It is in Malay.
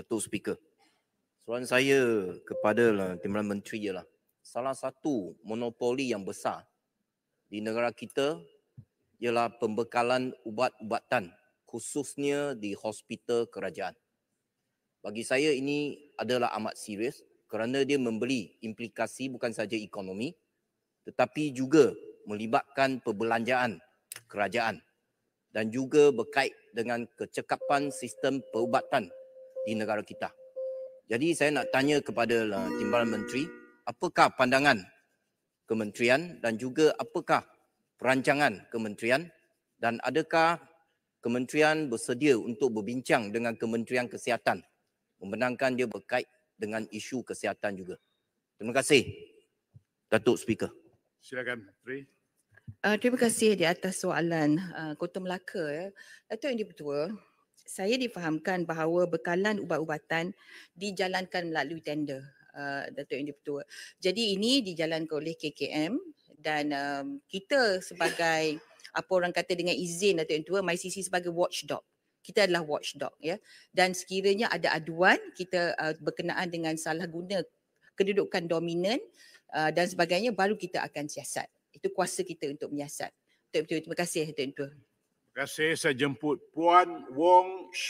Datuk Speaker. Soalan saya kepada lah, Timbalan Menteri ialah salah satu monopoli yang besar di negara kita ialah pembekalan ubat-ubatan khususnya di hospital kerajaan. Bagi saya ini adalah amat serius kerana dia membeli implikasi bukan saja ekonomi tetapi juga melibatkan perbelanjaan kerajaan dan juga berkait dengan kecekapan sistem perubatan di negara kita. Jadi saya nak tanya kepada lah, Timbalan Menteri, apakah pandangan kementerian dan juga apakah perancangan kementerian dan adakah kementerian bersedia untuk berbincang dengan Kementerian Kesihatan membenarkan dia berkait dengan isu kesihatan juga. Terima kasih, Datuk Speaker. Silakan, Menteri. Uh, terima kasih di atas soalan uh, Kota Melaka. Ya. Datuk Yang di saya difahamkan bahawa bekalan ubat-ubatan dijalankan melalui tender uh, Datuk Yang Dipertua. Jadi ini dijalankan oleh KKM dan um, kita sebagai apa orang kata dengan izin Datuk Yang Tua, MyCC sebagai watchdog. Kita adalah watchdog ya. Dan sekiranya ada aduan kita uh, berkenaan dengan salah guna kedudukan dominan uh, dan sebagainya baru kita akan siasat. Itu kuasa kita untuk menyiasat. terima kasih Tuan-tuan. Terima kasih. Saya jemput Puan Wong Shu.